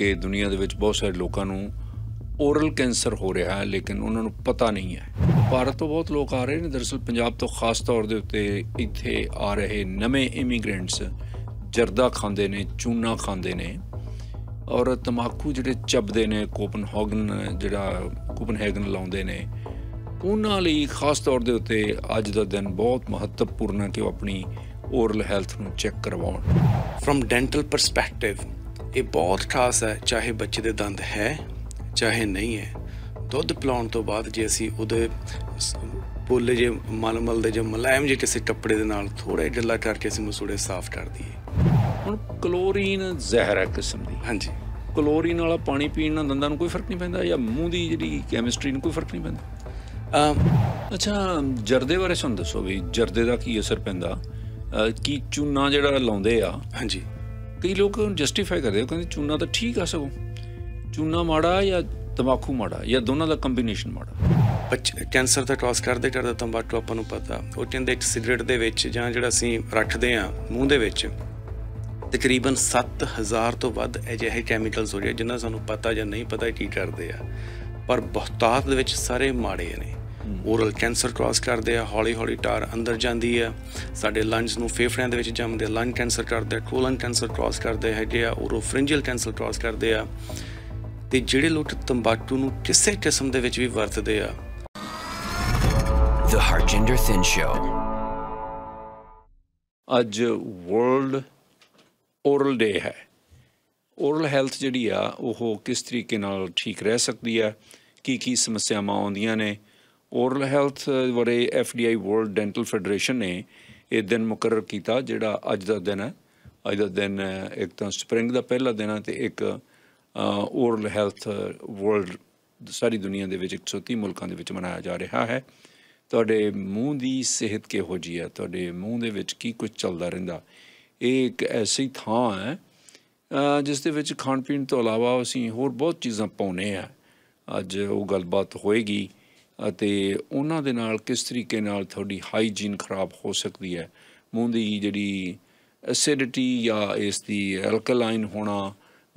ਕਿ ਦੁਨੀਆ ਦੇ ਵਿੱਚ ਬਹੁਤ ਸਾਰੇ ਲੋਕਾਂ ਨੂੰ ਓਰਲ ਕੈਂਸਰ ਹੋ ਰਿਹਾ ਹੈ ਲੇਕਿਨ ਉਹਨਾਂ ਨੂੰ ਪਤਾ ਨਹੀਂ ਹੈ ਭਾਰਤ ਤੋਂ ਬਹੁਤ ਲੋਕ ਆ ਰਹੇ ਨੇ ਦਰਸਲ ਪੰਜਾਬ ਤੋਂ ਖਾਸ ਤੌਰ ਦੇ ਉੱਤੇ ਇੱਥੇ ਆ ਰਹੇ ਨਵੇਂ ਇਮੀਗ੍ਰੈਂਟਸ ਜਰਦਾ ਖਾਂਦੇ ਨੇ ਚੂਨਾ ਖਾਂਦੇ ਨੇ ਔਰ ਤਮਾਕੂ ਜਿਹੜੇ ਚਬਦੇ ਨੇ ਕੋਪਨਹਾਗਨ ਜਿਹੜਾ ਕੋਪਨਹਾਗਨ ਲਾਉਂਦੇ ਨੇ ਉਹਨਾਂ ਲਈ ਖਾਸ ਤੌਰ ਦੇ ਉੱਤੇ ਅੱਜ ਦਾ ਦਿਨ ਬਹੁਤ ਮਹੱਤਵਪੂਰਨ ਹੈ ਕਿ ਉਹ ਆਪਣੀ ਓਰਲ ਹੈਲਥ ਨੂੰ ਚੈੱਕ ਕਰਵਾਉਣ ਫਰਮ ਡੈਂਟਲ ਪਰਸਪੈਕਟਿਵ ਇਹ ਬਹੁਤ ਖਾਸ ਹੈ ਚਾਹੇ ਬੱਚੇ ਦੇ ਦੰਦ ਹੈ ਚਾਹੇ ਨਹੀਂ ਹੈ ਦੁੱਧ ਪਿਲਾਉਣ ਤੋਂ ਬਾਅਦ ਜੇ ਅਸੀਂ ਉਹਦੇ ਬੋਲੇ ਜੇ ਮਲਮਲ ਦੇ ਜੇ ਮਲਾਇਮ ਜੇ ਕਿਸੇ ਟੱਪੜੇ ਦੇ ਨਾਲ ਥੋੜੇ ਢਿੱਲਾ ਕਰਕੇ ਅਸੀਂ ਮਸੂੜੇ ਸਾਫ਼ ਕਰ ਦਈਏ ਹੁਣ ਕਲੋਰੀਨ ਜ਼ਹਿਰ ਹੈ ਕਿਸਮ ਦੀ ਹਾਂਜੀ ਕਲੋਰੀਨ ਵਾਲਾ ਪਾਣੀ ਪੀਣ ਨਾਲ ਦੰਦਾਂ ਨੂੰ ਕੋਈ ਫਰਕ ਨਹੀਂ ਪੈਂਦਾ ਜਾਂ ਮੂੰਹ ਦੀ ਜਿਹੜੀ ਕੈਮਿਸਟਰੀ ਨੂੰ ਕੋਈ ਫਰਕ ਨਹੀਂ ਪੈਂਦਾ ਅੱਛਾ ਜਰਦੇ ਬਾਰੇ ਸਾਨੂੰ ਦੱਸੋ ਵੀ ਜਰਦੇ ਦਾ ਕੀ ਅਸਰ ਪੈਂਦਾ ਕੀ ਚੂਨਾ ਜਿਹੜਾ ਲਾਉਂਦੇ ਆ ਹਾਂਜੀ ਕਈ ਲੋਕ ਜਸਟੀਫਾਈ ਕਰਦੇ ਉਹ ਕਹਿੰਦੇ ਚੂਨਾ ਤਾਂ ਠੀਕ ਆ ਸਗੋਂ ਚੂਨਾ ਮਾੜਾ ਜਾਂ ਤਮਾਕੂ ਮਾੜਾ ਜਾਂ ਦੋਨਾਂ ਦਾ ਕੰਬੀਨੇਸ਼ਨ ਮਾੜਾ ਕੈਂਸਰ ਦਾ ਕਾਸ ਕਰਦੇ ਕਰਦਾ ਤੰਬਾਕੂ ਆਪਾਂ ਨੂੰ ਪਤਾ ਉਹ ਕਹਿੰਦੇ ਇੱਕ ਸਿਗਰਟ ਦੇ ਵਿੱਚ ਜਾਂ ਜਿਹੜਾ ਅਸੀਂ ਰੱਖਦੇ ਆ ਮੂੰਹ ਦੇ ਵਿੱਚ ਤਕਰੀਬਨ 7000 ਤੋਂ ਵੱਧ ਅਜਿਹੇ ਕੈਮੀਕਲਸ ਹੋ ਰਹੇ ਜਿਨ੍ਹਾਂ ਸਾਨੂੰ ਪਤਾ ਜਾਂ ਨਹੀਂ ਪਤਾ ਕੀ ਕਰਦੇ ਆ ਪਰ ਬਹੁਤਾਤ ਦੇ ਵਿੱਚ ਸਾਰੇ ਮਾੜੇ ਨੇ ਓਰਲ ਕੈਂਸਰ ਕ੍ਰਾਸ ਕਰਦੇ ਆ ਹੌਲੀ ਹੌਲੀ ਟਾਰ ਅੰਦਰ ਜਾਂਦੀ ਆ ਸਾਡੇ ਲੰਗਸ ਨੂੰ ਫੇਫੜਿਆਂ ਦੇ ਵਿੱਚ ਜੰਮਦੇ ਲੰਗ ਕੈਂਸਰ ਕਰਦੇ ਕੋਲਨ ਕੈਂਸਰ ਕ੍ਰਾਸ ਕਰਦੇ ਹੈਗੇ ਆ ਫ੍ਰਿੰਜਲ ਕੈਂਸਰ ਕ੍ਰਾਸ ਕਰਦੇ ਆ ਤੇ ਜਿਹੜੇ ਲੋਕ ਤੰਬਾਕੂ ਨੂੰ ਕਿਸੇ ਕਿਸਮ ਦੇ ਵਿੱਚ ਵੀ ਵਰਤਦੇ ਆ The Harjinder Thin Show ਅੱਜ ਵਰਲਡ ਓਰਲ ਡੇ ਹੈ ਓਰਲ ਹੈਲਥ ਜਿਹੜੀ ਆ ਉਹ ਕਿਸ ਤਰੀਕੇ ਨਾਲ ਠੀਕ ਰਹਿ ਸਕਦੀ ਆ ਕੀ ਕੀ ਸਮੱਸਿਆਵਾਂ ਆਉਂਦੀਆਂ ਨੇ oral health F D I World Dental Federation ਨੇ ਇਹ ਦਿਨ ਮੁਕਰਰ ਕੀਤਾ ਜਿਹੜਾ ਅੱਜ ਦਾ ਦਿਨ ਹੈ ਅੱਜ ਦਾ ਦਿਨ ਇੱਕ ਤਾਂ ਸਪ੍ਰਿੰਗ ਦਾ ਪਹਿਲਾ ਦਿਨ ਹੈ ਤੇ ਇੱਕ ਔਰਲ ਹੈਲਥ ਵਰਲਡ ਸਾਰੀ ਦੁਨੀਆ ਦੇ ਵਿੱਚ 130 ਮੁਲਕਾਂ ਦੇ ਵਿੱਚ ਮਨਾਇਆ ਜਾ ਰਿਹਾ ਹੈ ਤੁਹਾਡੇ ਮੂੰਹ ਦੀ ਸਿਹਤ ਕਿਹੋ ਜੀ ਹੈ ਤੁਹਾਡੇ ਮੂੰਹ ਦੇ ਵਿੱਚ ਕੀ ਕੁਝ ਚੱਲਦਾ ਰਹਿੰਦਾ ਇਹ ਇੱਕ ਐਸੀ ਥਾਂ ਹੈ ਜਿਸ ਦੇ ਵਿੱਚ ਖਾਣ ਪੀਣ ਤੋਂ ਇਲਾਵਾ ਅਸੀਂ ਹੋਰ ਬਹੁਤ ਚੀਜ਼ਾਂ ਪਾਉਨੇ ਆ ਅੱਜ ਉਹ ਗੱਲਬਾਤ ਹੋਏਗੀ ਅਤੇ ਉਹਨਾਂ ਦੇ ਨਾਲ ਕਿਸ ਤਰੀਕੇ ਨਾਲ ਤੁਹਾਡੀ ਹਾਈਜੀਨ ਖਰਾਬ ਹੋ ਸਕਦੀ ਹੈ ਮੂੰਹ ਦੀ ਜਿਹੜੀ ਐਸਿਡਿਟੀ ਜਾਂ ਇਸ ਦੀ ਐਲਕਲਾਈਨ ਹੋਣਾ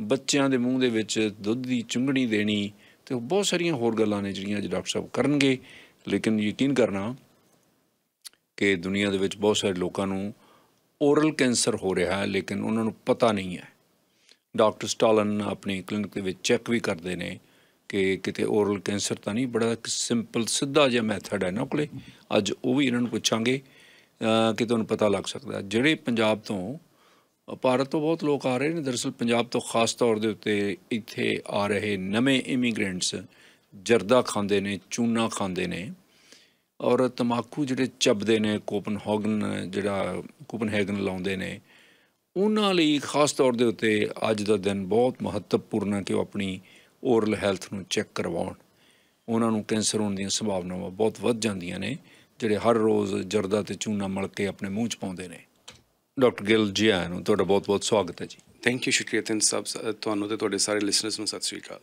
ਬੱਚਿਆਂ ਦੇ ਮੂੰਹ ਦੇ ਵਿੱਚ ਦੁੱਧ ਦੀ ਚੁੰਗਣੀ ਦੇਣੀ ਤੇ ਬਹੁਤ ਸਾਰੀਆਂ ਹੋਰ ਗੱਲਾਂ ਨੇ ਜਿਹੜੀਆਂ ਅੱਜ ਡਾਕਟਰ ਸਾਹਿਬ ਕਰਨਗੇ ਲੇਕਿਨ ਯਕੀਨ ਕਰਨਾ ਕਿ ਦੁਨੀਆ ਦੇ ਵਿੱਚ ਬਹੁਤ ਸਾਰੇ ਲੋਕਾਂ ਨੂੰ ਓਰਲ ਕੈਂਸਰ ਹੋ ਰਿਹਾ ਹੈ ਲੇਕਿਨ ਉਹਨਾਂ ਨੂੰ ਪਤਾ ਨਹੀਂ ਹੈ ਡਾਕਟਰ ਸਟਾਲਨ ਆਪਣੇ ਕਲੀਨਿਕ ਦੇ ਵਿੱਚ ਚੈੱਕ ਵੀ ਕਰਦੇ ਨੇ ਕਿ ਕਿਤੇ ਓਰਲ ਕੈਂਸਰ ਤਾਂ ਨਹੀਂ ਬੜਾ ਸਿੰਪਲ ਸਿੱਧਾ ਜਿਹਾ ਮੈਥਡ ਹੈ ਨਾ ਕੋਲੇ ਅੱਜ ਉਹ ਵੀ ਇਹਨਾਂ ਨੂੰ ਪੁੱਛਾਂਗੇ ਕਿ ਤੁਹਾਨੂੰ ਪਤਾ ਲੱਗ ਸਕਦਾ ਜਿਹੜੇ ਪੰਜਾਬ ਤੋਂ ਭਾਰਤ ਤੋਂ ਬਹੁਤ ਲੋਕ ਆ ਰਹੇ ਨੇ ਦਰਸਲ ਪੰਜਾਬ ਤੋਂ ਖਾਸ ਤੌਰ ਦੇ ਉੱਤੇ ਇੱਥੇ ਆ ਰਹੇ ਨਵੇਂ ਇਮੀਗ੍ਰੈਂਟਸ ਜਰਦਾ ਖਾਂਦੇ ਨੇ ਚੂਨਾ ਖਾਂਦੇ ਨੇ ਔਰ ਤਮਾਕੂ ਜਿਹੜੇ ਚਬਦੇ ਨੇ ਕੋਪਨਹਾਗਨ ਜਿਹੜਾ ਕੋਪਨਹਾਗਨ ਲਾਉਂਦੇ ਨੇ ਉਹਨਾਂ ਲਈ ਖਾਸ ਤੌਰ ਦੇ ਉੱਤੇ ਅੱਜ ਦਾ ਦਿਨ ਬਹੁਤ ਮਹੱਤਵਪੂਰਨ ਹੈ ਕਿ ਉਹ ਆਪਣੀ ਓਰਲ ਹੈਲਥ ਨੂੰ ਚੈੱਕ ਕਰਵਾਉਣ ਉਹਨਾਂ ਨੂੰ ਕੈਂਸਰ ਹੋਣ ਦੀਆਂ ਸੰਭਾਵਨਾਵਾਂ ਬਹੁਤ ਵੱਧ ਜਾਂਦੀਆਂ ਨੇ ਜਿਹੜੇ ਹਰ ਰੋਜ਼ ਜਰਦਾ ਤੇ ਚੂਨਾ ਮਲ ਕੇ ਆਪਣੇ ਮੂੰਹ 'ਚ ਪਾਉਂਦੇ ਨੇ ਡਾਕਟਰ ਗਿਲ ਜੀ ਆਇਆਂ ਨੂੰ ਤੁਹਾਡਾ ਬਹੁਤ-ਬਹੁਤ ਸਵਾਗਤ ਹੈ ਜੀ ਥੈਂਕ ਯੂ ਸ਼ੁਕਰੀਆ ਤਿੰਨ ਸਭ ਤੁਹਾਨੂੰ ਤੇ ਤੁਹਾਡੇ ਸਾਰੇ ਲਿਸਨਰਸ ਨੂੰ ਸਤਿ ਸ੍ਰੀ ਅਕਾਲ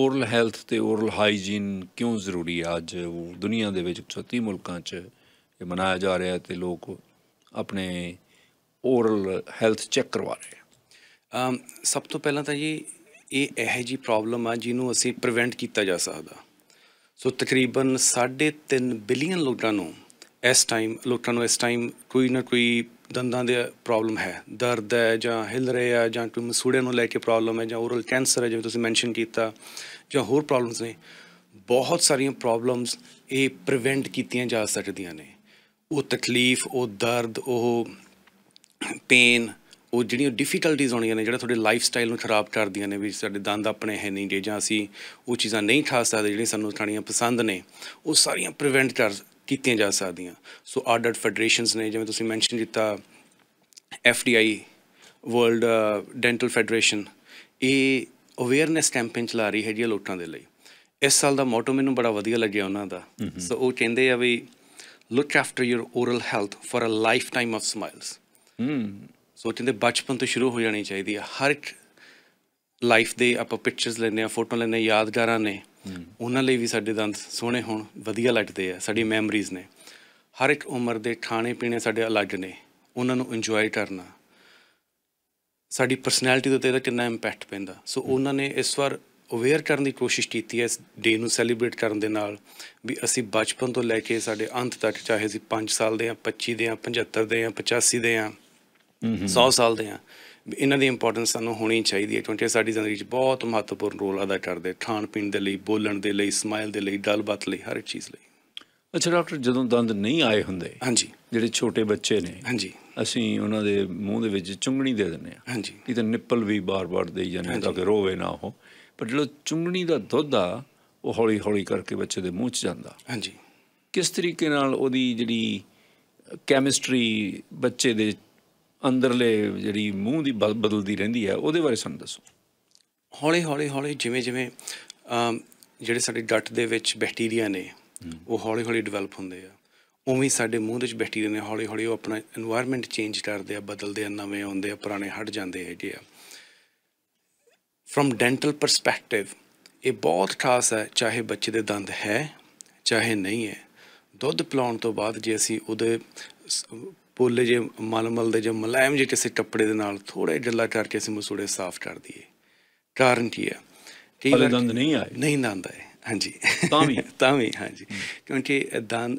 ਓਰਲ ਹੈਲਥ ਤੇ ਓਰਲ ਹਾਈਜੀਨ ਕਿਉਂ ਜ਼ਰੂਰੀ ਹੈ ਅੱਜ ਉਹ ਦੁਨੀਆ ਦੇ ਵਿੱਚ 36 ਮੁਲਕਾਂ 'ਚ ਇਹ ਮਨਾਇਆ ਜਾ ਰਿਹਾ ਤੇ ਲੋਕ ਆਪਣੇ ਓਰਲ ਹੈਲਥ ਚੈੱਕ ਕਰਵਾ ਰਹੇ ਆ ਸਭ ਤੋਂ ਪਹਿਲਾਂ ਤਾਂ ਜੀ ਇਹ ਇਹ ਜੀ ਪ੍ਰੋਬਲਮ ਆ ਜਿਹਨੂੰ ਅਸੀਂ ਪ੍ਰੀਵੈਂਟ ਕੀਤਾ ਜਾ ਸਕਦਾ ਸੋ ਤਕਰੀਬਨ 3.5 ਬਿਲੀਅਨ ਲੋਕਾਂ ਨੂੰ ਇਸ ਟਾਈਮ ਲੋਕਾਂ ਨੂੰ ਇਸ ਟਾਈਮ ਕੋਈ ਨਾ ਕੋਈ ਦੰਦਾਂ ਦੇ ਪ੍ਰੋਬਲਮ ਹੈ ਦਰਦ ਹੈ ਜਾਂ ਹਿਲ ਰਹੇ ਆ ਜਾਂ ਕੋਈ ਮਸੂੜੇ ਨੂੰ ਲੈ ਕੇ ਪ੍ਰੋਬਲਮ ਹੈ ਜਾਂ ਓਰਲ ਕੈਂਸਰ ਹੈ ਜਿਵੇਂ ਤੁਸੀਂ ਮੈਂਸ਼ਨ ਕੀਤਾ ਜਾਂ ਹੋਰ ਪ੍ਰੋਬਲਮਸ ਨੇ ਬਹੁਤ ਸਾਰੀਆਂ ਪ੍ਰੋਬਲਮਸ ਇਹ ਪ੍ਰੀਵੈਂਟ ਕੀਤੀਆਂ ਜਾ ਸਕਦੀਆਂ ਨੇ ਉਹ ਤਕਲੀਫ ਉਹ ਦਰਦ ਉਹ ਪੇਨ ਉਹ ਜਿਹੜੀਆਂ ਡਿਫਿਕਲਟੀਜ਼ ਆਉਣੀਆਂ ਨੇ ਜਿਹੜਾ ਤੁਹਾਡੇ ਲਾਈਫ ਸਟਾਈਲ ਨੂੰ ਖਰਾਬ ਕਰਦੀਆਂ ਨੇ ਵੀ ਸਾਡੇ ਦੰਦ ਆਪਣੇ ਹੈ ਨਹੀਂ ਜੇ ਜਾਂ ਅਸੀਂ ਉਹ ਚੀਜ਼ਾਂ ਨਹੀਂ ਖਾ ਸਕਦੇ ਜਿਹੜੀਆਂ ਸਾਨੂੰ ਖਾਣੀਆਂ ਪਸੰਦ ਨੇ ਉਹ ਸਾਰੀਆਂ ਪ੍ਰੀਵੈਂਟ ਕਰ ਕੀਤੀਆਂ ਜਾ ਸਕਦੀਆਂ ਸੋ ਆਰਡਰਡ ਫੈਡਰੇਸ਼ਨਸ ਨੇ ਜਿਵੇਂ ਤੁਸੀਂ ਮੈਂਸ਼ਨ ਕੀਤਾ ਐਫਡੀਆਈ ਵਰਲਡ ਡੈਂਟਲ ਫੈਡਰੇਸ਼ਨ ਇਹ ਅਵੇਅਰਨੈਸ ਕੈਂਪੇਨ ਚਲਾ ਰਹੀ ਹੈ ਜੀ ਲੋਕਾਂ ਦੇ ਲਈ ਇਸ ਸਾਲ ਦਾ ਮੋਟੋ ਮੈਨੂੰ ਬੜਾ ਵਧੀਆ ਲੱਗਿਆ ਉਹਨਾਂ ਦਾ ਸੋ ਉਹ ਕਹਿੰਦੇ ਆ we look after your oral health for a lifetime of smiles ਸੋਚਣ ਦੇ ਬਚਪਨ ਤੋਂ ਸ਼ੁਰੂ ਹੋ ਜਾਣੀ ਚਾਹੀਦੀ ਹੈ ਹਰ ਲਾਈਫ ਦੇ ਆਪਾਂ ਪਿਕਚਰਸ ਲੈਨੇ ਆ ਫੋਟੋ ਲੈਨੇ ਯਾਦਗਾਰਾਂ ਨੇ ਉਹਨਾਂ ਲਈ ਵੀ ਸਾਡੇ ਦੰਦ ਸੋਹਣੇ ਹੋਣ ਵਧੀਆ ਲੱਗਦੇ ਆ ਸਾਡੀ ਮੈਮਰੀਜ਼ ਨੇ ਹਰ ਇੱਕ ਉਮਰ ਦੇ ਖਾਣੇ ਪੀਣੇ ਸਾਡੇ ਅਲੱਗ ਨੇ ਉਹਨਾਂ ਨੂੰ ਇੰਜੋਏ ਕਰਨਾ ਸਾਡੀ ਪਰਸਨੈਲਿਟੀ ਦੇ ਉੱਤੇ ਇਹਦਾ ਕਿੰਨਾ ਇੰਪੈਕਟ ਪੈਂਦਾ ਸੋ ਉਹਨਾਂ ਨੇ ਇਸ ਵਾਰ ਅਵੇਅਰ ਕਰਨ ਦੀ ਕੋਸ਼ਿਸ਼ ਕੀਤੀ ਹੈ ਇਸ ਡੇ ਨੂੰ ਸੈਲੀਬ੍ਰੇਟ ਕਰਨ ਦੇ ਨਾਲ ਵੀ ਅਸੀਂ ਬਚਪਨ ਤੋਂ ਲੈ ਕੇ ਸਾਡੇ ਅੰਤ ਤੱਕ ਚਾਹੇ ਅਸੀਂ 5 ਸਾਲ ਦੇ ਆ 25 ਦੇ ਆ 75 ਦੇ ਆ 85 ਦੇ ਆ 100 ਸਾਲ ਦੇ ਆ ਇਹਨਾਂ ਦੀ ਇੰਪੋਰਟੈਂਸ ਸਾਨੂੰ ਹੋਣੀ ਚਾਹੀਦੀ ਹੈ ਕਿਉਂਕਿ ਸਾਡੀ ਜ਼ਿੰਦਗੀ 'ਚ ਬਹੁਤ ਮਹੱਤਵਪੂਰਨ ਰੋਲ ਅਦਾ ਕਰਦੇ ਖਾਣ ਪੀਣ ਦੇ ਲਈ ਬੋਲਣ ਦੇ ਲਈ ਸਮਾਈਲ ਦੇ ਲਈ ਗੱਲਬਾਤ ਲਈ ਹਰ ਚੀਜ਼ ਲਈ ਅੱਛਾ ਡਾਕਟਰ ਜਦੋਂ ਦੰਦ ਨਹੀਂ ਆਏ ਹੁੰਦੇ ਹਾਂਜੀ ਜਿਹੜੇ ਛੋਟੇ ਬੱਚੇ ਨੇ ਹਾਂਜੀ ਅਸੀਂ ਉਹਨਾਂ ਦੇ ਮੂੰਹ ਦੇ ਵਿੱਚ ਚੁੰਗਣੀ ਦੇ ਦਿੰਦੇ ਆ ਹਾਂਜੀ ਤਾਂ ਨਿੱਪਲ ਵੀ ਬਾਰ-ਬਾਰ ਦੇਈ ਜਾਂਦੇ ਤਾਂ ਕਿ ਰੋਵੇ ਨਾ ਉਹ ਪਰ ਜਿਹੜਾ ਚੁੰਗਣੀ ਦਾ ਦੁੱਧ ਆ ਉਹ ਹੌਲੀ-ਹੌਲੀ ਕਰਕੇ ਬੱਚੇ ਦੇ ਮੂੰਹ 'ਚ ਜਾਂਦਾ ਹਾਂਜੀ ਕਿਸ ਤਰੀਕੇ ਨਾਲ ਉਹਦੀ ਜਿਹੜੀ ਕੈਮਿਸਟਰੀ ਬੱਚੇ ਦੇ ਅੰਦਰਲੇ ਜਿਹੜੀ ਮੂੰਹ ਦੀ ਬਦਲਦੀ ਰਹਿੰਦੀ ਹੈ ਉਹਦੇ ਬਾਰੇ ਸਾਨੂੰ ਦੱਸੋ ਹੌਲੀ ਹੌਲੀ ਹੌਲੀ ਜਿਵੇਂ ਜਿਵੇਂ ਜਿਹੜੇ ਸਾਡੇ ਡੱਟ ਦੇ ਵਿੱਚ ਬੈਕਟੀਰੀਆ ਨੇ ਉਹ ਹੌਲੀ ਹੌਲੀ ਡਿਵੈਲਪ ਹੁੰਦੇ ਆ ਉਵੇਂ ਸਾਡੇ ਮੂੰਹ ਦੇ ਵਿੱਚ ਬੈਕਟੀਰੀਆ ਨੇ ਹੌਲੀ ਹੌਲੀ ਉਹ ਆਪਣਾ এনवायरमेंट ਚੇਂਜ ਕਰਦੇ ਆ ਬਦਲਦੇ ਆ ਨਵੇਂ ਆਉਂਦੇ ਆ ਪੁਰਾਣੇ ਹਟ ਜਾਂਦੇ ਹੈਗੇ ਆ ਫਰਮ ਡੈਂਟਲ ਪਰਸਪੈਕਟਿਵ ਇਹ ਬਹੁਤ ਖਾਸ ਹੈ ਚਾਹੇ ਬੱਚੇ ਦੇ ਦੰਦ ਹੈ ਚਾਹੇ ਨਹੀਂ ਹੈ ਦੁੱਧ ਪਿਲਾਉਣ ਤੋਂ ਬਾਅਦ ਜੇ ਅਸੀਂ ਉਹਦੇ ਪੋਲੇ ਜੇ ਮਲਮਲ ਦੇ ਜੇ ਮਲਾਇਮ ਜੇ ਕਿਸੇ ਟੱਪੜੇ ਦੇ ਨਾਲ ਥੋੜੇ ਜੱਲਾ ਕਰਕੇ ਅਸੀਂ ਮਸੂੜੇ ਸਾਫ਼ ਕਰ ਦਈਏ ਕਾਰਨ ਕੀ ਹੈ ਠੀਕ ਹੈ ਦੰਦ ਨਹੀਂ ਆਏ ਨਹੀਂ ਦੰਦ ਆਏ ਹਾਂਜੀ ਤਾਂ ਵੀ ਤਾਂ ਵੀ ਹਾਂਜੀ ਕਿਉਂਕਿ ਦੰਦ